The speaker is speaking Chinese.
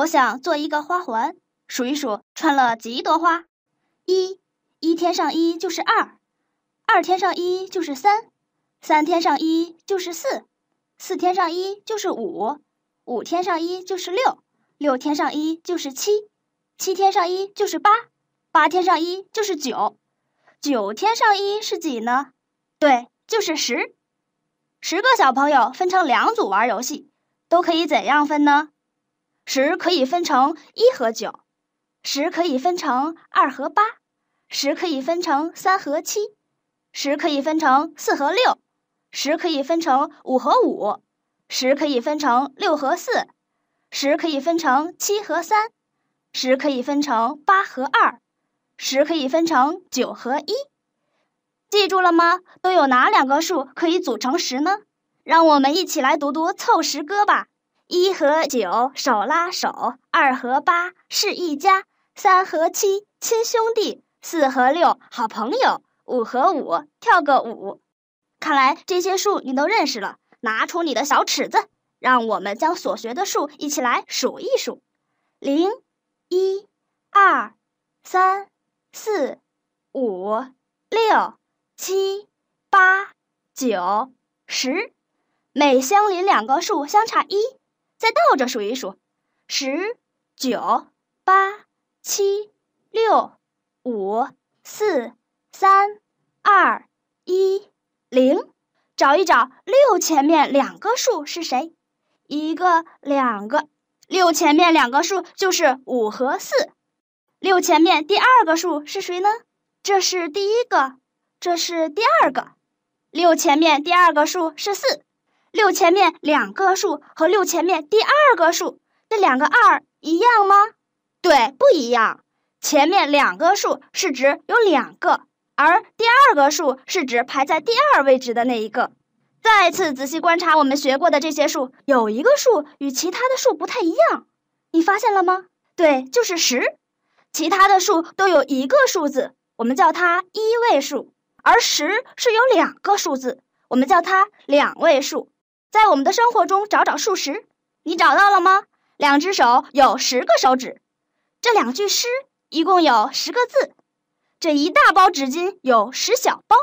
我想做一个花环，数一数穿了几朵花。一一天上一就是二，二天上一就是三，三天上一就是四，四天上一就是五，五天上一就是六，六天上一就是七，七天上一就是八，八天上一就是九，九天上一是几呢？对，就是十。十个小朋友分成两组玩游戏，都可以怎样分呢？十可以分成一和九，十可以分成二和八，十可以分成三和七，十可以分成四和六，十可以分成五和五，十可以分成六和四，十可以分成七和三，十可以分成八和二，十可以分成九和一。记住了吗？都有哪两个数可以组成十呢？让我们一起来读读凑十歌吧。一和九手拉手，二和八是一家，三和七亲兄弟，四和六好朋友，五和五跳个舞。看来这些数你都认识了，拿出你的小尺子，让我们将所学的数一起来数一数：零、一、二、三、四、五、六、七、八、九、十，每相邻两个数相差一。再倒着数一数，十、九、八、七、六、五、四、三、二、一、零。找一找六前面两个数是谁？一个、两个。六前面两个数就是五和四。六前面第二个数是谁呢？这是第一个，这是第二个。六前面第二个数是四。六前面两个数和六前面第二个数，这两个二一样吗？对，不一样。前面两个数是指有两个，而第二个数是指排在第二位置的那一个。再次仔细观察我们学过的这些数，有一个数与其他的数不太一样，你发现了吗？对，就是十。其他的数都有一个数字，我们叫它一位数，而十是有两个数字，我们叫它两位数。在我们的生活中找找数十，你找到了吗？两只手有十个手指，这两句诗一共有十个字，这一大包纸巾有十小包。